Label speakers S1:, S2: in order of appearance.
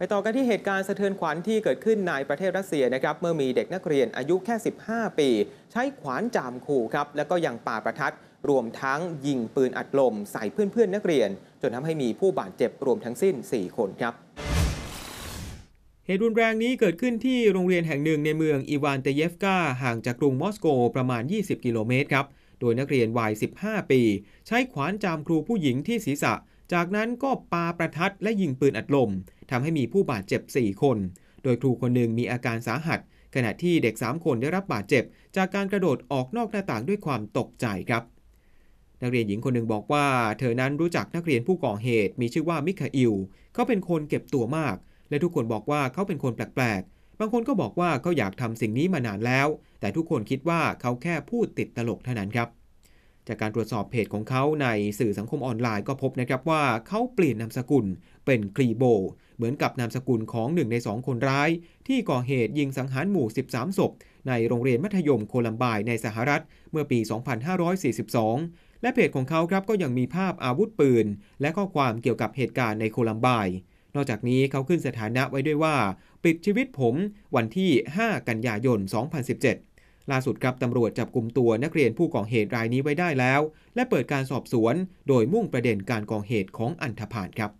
S1: ไปต่อกันที่เหตุการณ์สะเทือนขวัญที่เกิดขึ้นในประเทศรัสเซียนะครับ เมื่อมีเด็กนักเรียนอายุแค่ 15 ปี ใช้ขวานจามขู่ครับ แล้วก็ยังป่าประทัด รวมทั้ง ยิงปืนอัดลมใส่เพื่อนๆ นักเรียน จนทำให้มีผู้บาดเจ็บรวมทั้งสิ้น 4 คนครับ เหตุรุนแรงนี้เกิดขึ้นที่โรงเรียนแห่งหนึ่งในเมืองอีวานเตเยฟกาห่างจากกรุงมอสโกประมาณ 20กิโลเมตรครับ โดยนักเรียนวัย15ปี ใช้ขวานจามครูผู้หญิงที่ศีรษะ จากนั้นก็ปาประทัดและยิงปืนอัดลมทำให้มีผู้บาดเจ็บ 4 คน โดยครูคนหนึ่งมีอาการสาหัส ขณะที่เด็ก 3 คนได้รับบาดเจ็บ จากการกระโดดออกนอกหน้าต่างด้วยความตกใจครับ นักเรียนหญิงคนหนึ่งบอกว่า เธอนั้นรู้จักนักเรียนผู้ก่อเหตุ มีชื่อว่ามิคาอิลเขาเป็นคนเก็บตัวมาก และทุกคนบอกว่าเขาเป็นคนแปลกๆบางคนก็บอกว่าเขาอยากทำสิ่งนี้มานานแล้ว แต่ทุกคนคิดว่าเขาแค่พูดติดตลกเท่านั้นครับจากการตรวจสอบเพจของเขาในสื่อสังคมออนไลน์ก็พบนะครับว่าเขาเปลี่ยนนามสกุลเป็นคลีโบ เหมือนกับนามสกุลของหนึ่งในสองคนร้ายที่ก่อเหตุยิงสังหารหมู่ 13 ศพในโรงเรียนมัธยมโคลัมบายในสหรัฐเมื่อปี 2542 และเพจของเขาครับก็ยังมีภาพอาวุธปืน และข้อความเกี่ยวกับเหตุการณ์ในโคลัมบาย นอกจากนี้เขาขึ้นสถานะไว้ด้วยว่า ปิดชีวิตผม วันที่ 5 กันยายน 2017ล่าสุดครับ ตำรวจจับกลุ่มตัวนักเรียนผู้ก่อเหตุรายนี้ไว้ได้แล้วและเปิดการสอบสวน โดยมุ่งประเด็นการก่อเหตุของอันธพาลครับ